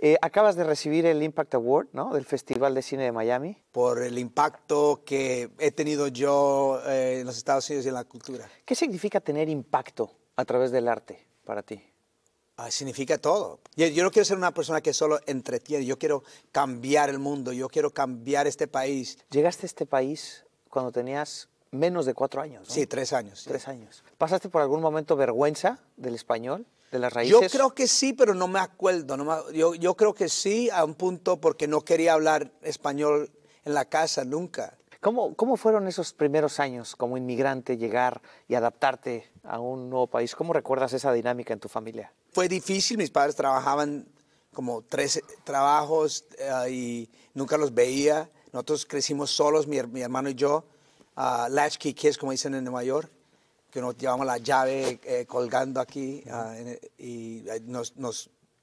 Eh, acabas de recibir el Impact Award ¿no? del Festival de Cine de Miami. Por el impacto que he tenido yo eh, en los Estados Unidos y en la cultura. ¿Qué significa tener impacto a través del arte para ti? Ah, significa todo. Yo, no quiero ser una persona que solo entretiene, yo quiero cambiar el mundo, yo quiero cambiar este país. Llegaste a este país cuando tenías menos de cuatro años. Sí, tres años. Tres años. ¿Pasaste por algún momento vergüenza del español? Yo creo que sí, pero no me acuerdo. No yo, yo, creo que sí a un punto porque no quería hablar español en la casa nunca. ¿Cómo, ¿Cómo fueron esos primeros años como inmigrante, llegar y adaptarte a un nuevo país? ¿Cómo recuerdas esa dinámica en tu familia? Fue difícil, mis padres trabajaban como tres trabajos eh, y nunca los veía. Nosotros crecimos solos, mi, hermano y yo, uh, latchkey es como dicen en Nueva York que llevamos la llave eh, colgando aquí ah, y nos,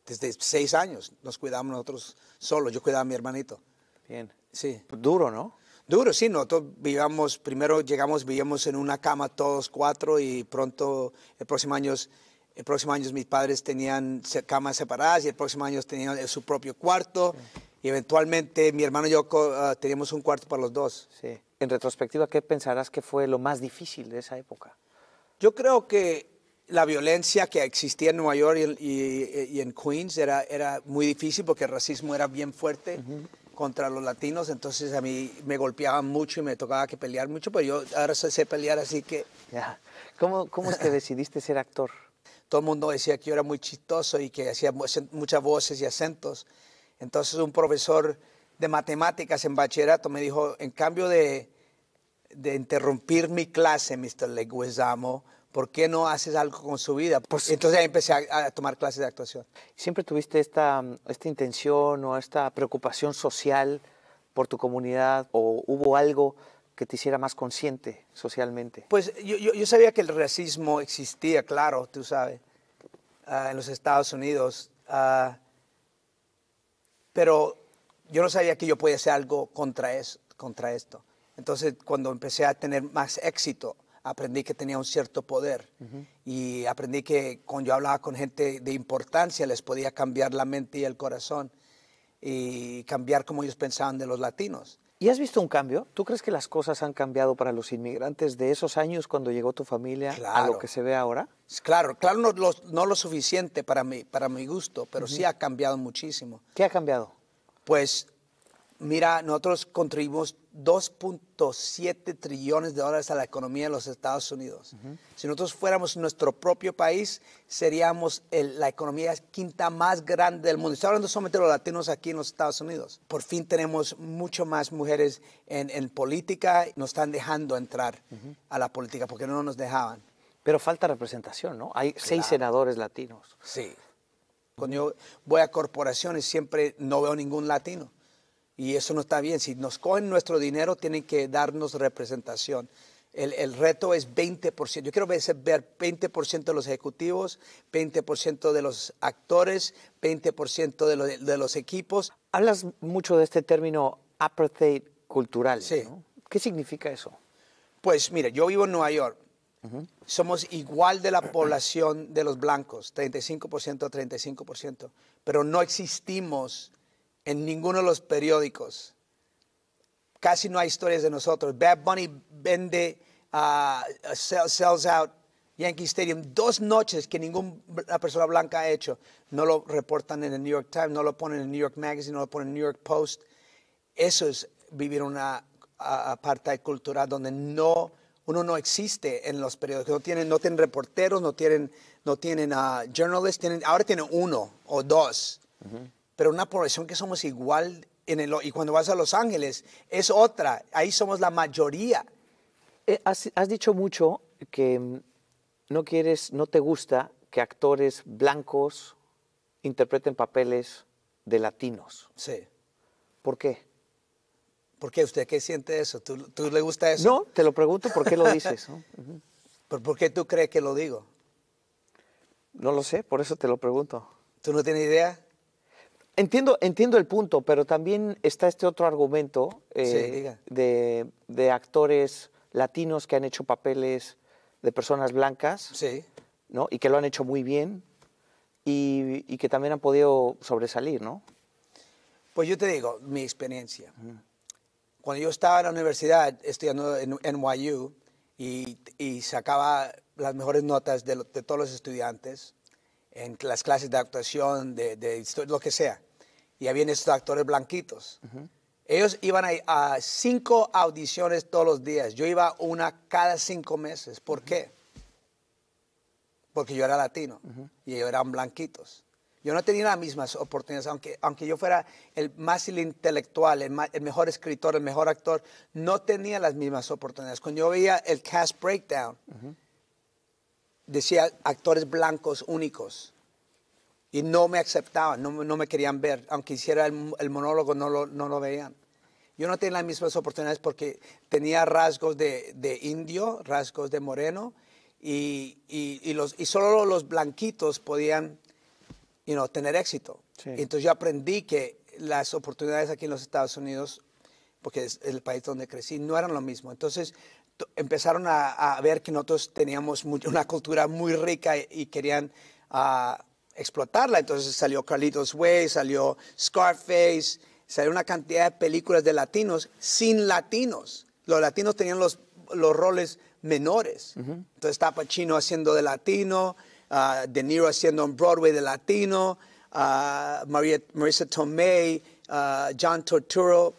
desde seis años nos cuidamos nosotros solos. Yo cuidaba a mi hermanito. Bien. Sí. Pues duro, ¿no? Duro, sí, nosotros vivíamos, primero llegamos, vivíamos en una cama todos cuatro y pronto el próximo año, el próximo años mis padres tenían camas separadas y el próximo año tenían eh, su propio cuarto y eventualmente mi hermano y yo ah, teníamos un cuarto para los dos. Sí. En retrospectiva, ¿qué pensarás que fue lo más difícil de esa época? Yo creo que la violencia que existía en Nueva York y, en Queens era, muy difícil porque el racismo era bien fuerte. contra los latinos, entonces a mí me golpeaban mucho y me tocaba que pelear mucho, pero yo ahora sé pelear, así que... ¿Cómo, ¿Cómo es que decidiste ser actor? todo el mundo decía que yo era muy chistoso y que hacía muchas voces y acentos. Entonces un profesor de matemáticas en bachillerato me dijo, en cambio de de interrumpir mi clase, Mr. Leguizamo, ¿por qué no haces algo con su vida? Pues, Entonces ahí empecé a, tomar clases de actuación. ¿Siempre tuviste esta, esta intención o esta preocupación social por tu comunidad o hubo algo que te hiciera más consciente socialmente? Pues yo, sabía que el racismo existía, claro, tú sabes, ah, en los Estados Unidos, ah, pero yo no sabía que yo podía hacer algo contra, eso, contra esto. Entonces, cuando empecé a tener más éxito, aprendí que tenía un cierto poder y aprendí que cuando yo hablaba con gente de importancia les podía cambiar la mente y el corazón y cambiar cómo ellos pensaban de los latinos. ¿Y has visto un cambio? ¿Tú crees que las cosas han cambiado para los inmigrantes de esos años cuando llegó tu familia a lo que se ve ahora? Claro, claro, no, lo, suficiente para mi, para mi gusto, pero sí ha cambiado muchísimo. ¿Qué ha cambiado? Pues Mira, nosotros contribuimos 2.7 trillones de dólares a la economía de los Estados Unidos. Si nosotros fuéramos nuestro propio país, seríamos la economía quinta más grande del mundo. Estamos hablando solamente de los latinos aquí en los Estados Unidos. Por fin tenemos mucho más mujeres en, política. Nos están dejando entrar a la política porque no nos dejaban. Pero falta representación, ¿no? Hay seis senadores latinos. Sí. Cuando yo voy a corporaciones siempre no veo ningún latino. Y eso no está bien. Si nos cogen nuestro dinero, tienen que darnos representación. El, reto es 20%. Yo quiero ver 20% de los ejecutivos, 20% de los actores, 20% de, de los equipos. Hablas mucho de este término apartheid cultural. Sí. ¿Qué significa eso? Pues mira, yo vivo en Nueva York. Somos igual de la población de los blancos, 35% a 35%, pero no existimos en ninguno de los periódicos. Casi no hay historias de nosotros. Bad Bunny vende, a ah, sells out Yankee Stadium dos noches que ninguna persona blanca ha hecho. No lo reportan en el New York Times, no lo ponen en el New York Magazine, no lo ponen en el New York Post. Eso es vivir una apartheid cultural donde no uno no existe en los periódicos. No tienen, no tienen reporteros, no tienen, no tienen ah, journalists, tienen, ahora tienen uno o dos pero una población que somos igual y cuando vas a Los Ángeles es otra, ahí somos la mayoría. Eh, has, dicho mucho que mm, no quieres, no te gusta que actores blancos interpreten papeles de latinos. Sí. ¿Por qué? ¿Por qué? ¿Usted qué siente eso? ¿Tú, le gusta eso? No, te lo pregunto, ¿por qué lo dices? ¿Por qué tú crees que lo digo? No lo sé, por eso te lo pregunto. ¿Tú no tienes idea? Entiendo, entiendo el punto, pero también está este otro argumento eh, de, actores latinos que han hecho papeles de personas blancas y que lo han hecho muy bien y, que también han podido sobresalir, ¿no? Pues yo te digo, mi experiencia. Cuando yo estaba en la universidad estudiando en NYU y, sacaba las mejores notas de, todos los estudiantes, en las clases de actuación, de, lo que sea y habían estos actores blanquitos. Ellos iban a, cinco audiciones todos los días. Yo iba una cada cinco meses. ¿Por qué? Porque yo era latino y ellos eran blanquitos. Yo no tenía las mismas oportunidades, aunque, aunque yo fuera el más intelectual, el, el, mejor escritor, el mejor actor, no tenía las mismas oportunidades. Cuando yo veía el cast breakdown, decía actores blancos únicos y no me aceptaban, no, no me querían ver. Aunque hiciera el, monólogo, no lo, no lo, veían. Yo no tenía las mismas oportunidades porque tenía rasgos de, de indio, rasgos de moreno, y, y, los, y solo los blanquitos podían tener éxito. Entonces yo aprendí que las oportunidades aquí en los Estados Unidos, porque es el país donde crecí, no eran lo mismo. Entonces empezaron a, ver que nosotros teníamos una cultura muy rica y, querían ah, explotarla. Entonces salió Carlitos Way, salió Scarface, salió una cantidad de películas de latinos sin latinos. Los latinos tenían los, los roles menores. Entonces estaba Pacino haciendo de latino, ah, De Niro haciendo en Broadway de latino, ah, Marisa Tomei, ah, John Torturo,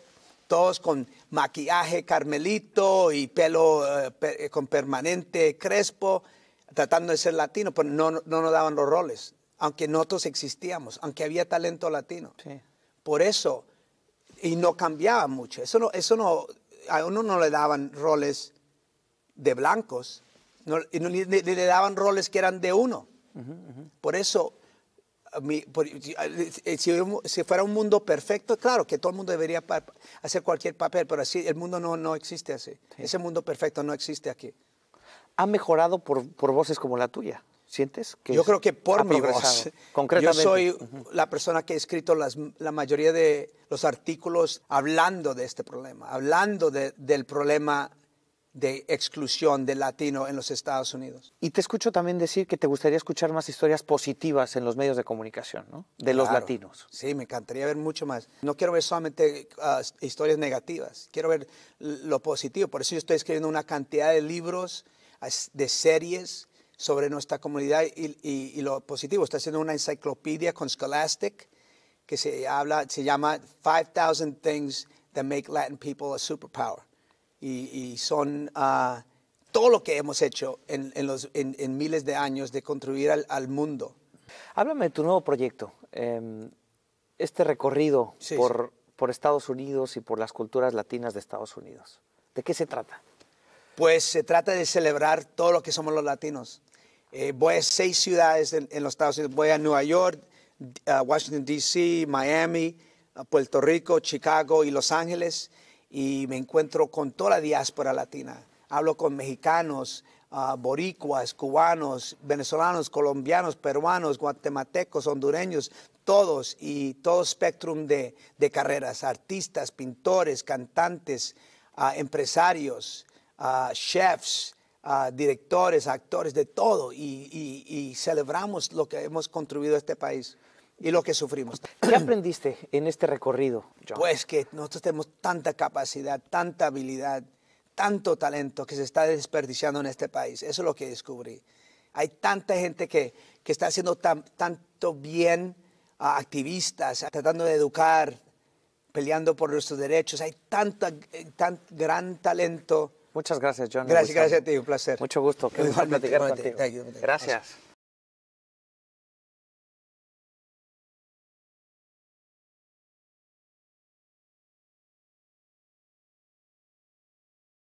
todos con maquillaje carmelito y pelo eh, con permanente crespo, tratando de ser latino, pero no, no nos daban los roles aunque nosotros existíamos, aunque había talento latino. Por eso, y no cambiaba mucho. Eso no, eso no, a uno no le daban roles de blancos, no, ni, le daban roles que eran de uno. Por eso, si, fuera un mundo perfecto, claro que todo el mundo debería hacer cualquier papel, pero así el mundo no, no existe así. Ese mundo perfecto no existe aquí. Ha mejorado por voces como la tuya. ¿Sientes que Yo creo que por mi voz. Concretamente. Yo soy la persona que ha escrito las, la mayoría de los artículos hablando de este problema, hablando del problema de exclusión del latino en los Estados Unidos. Y te escucho también decir que te gustaría escuchar más historias positivas en los medios de comunicación, ¿no? De los latinos. Sí, me encantaría ver mucho más. No quiero ver solamente ah, historias negativas, quiero ver lo positivo. Por eso yo estoy escribiendo una cantidad de libros, de series, sobre nuestra comunidad y, lo positivo. Está haciendo una enciclopedia con Scholastic que se, habla, se llama 5000 Things That Make Latin People a Superpower. Y, son ah, todo lo que hemos hecho en, miles de años de contribuir al, mundo. Háblame de tu nuevo proyecto. Em, este recorrido por, por Estados Unidos y por las culturas latinas de Estados Unidos. ¿De qué se trata? Pues se trata de celebrar todo lo que somos los latinos. Eh, voy a seis ciudades en, los Estados Unidos. Voy a Nueva York, Washington, D.C., Miami, Puerto Rico, Chicago y Los Ángeles. Y me encuentro con toda la diáspora latina. Hablo con mexicanos, ah, boricuas, cubanos, venezolanos, colombianos, peruanos, guatemaltecos, hondureños, todos y todo spectrum de, de carreras, artistas, pintores, cantantes, ah, empresarios, ah, chefs, a directores, actores, de todo, y, celebramos lo que hemos construido este país y lo que sufrimos. ¿Qué aprendiste en este recorrido? Pues que nosotros tenemos tanta capacidad, tanta habilidad, tanto talento que se está desperdiciando en este país. Eso es lo que descubrí. Hay tanta gente que, está haciendo tanto bien, activistas, tratando de educar, peleando por nuestros derechos. Hay tanta, eh, tan gran talento Muchas gracias, John. Gracias, gracias a ti, un placer. Mucho gusto, qué gusto platicar contigo. Gracias.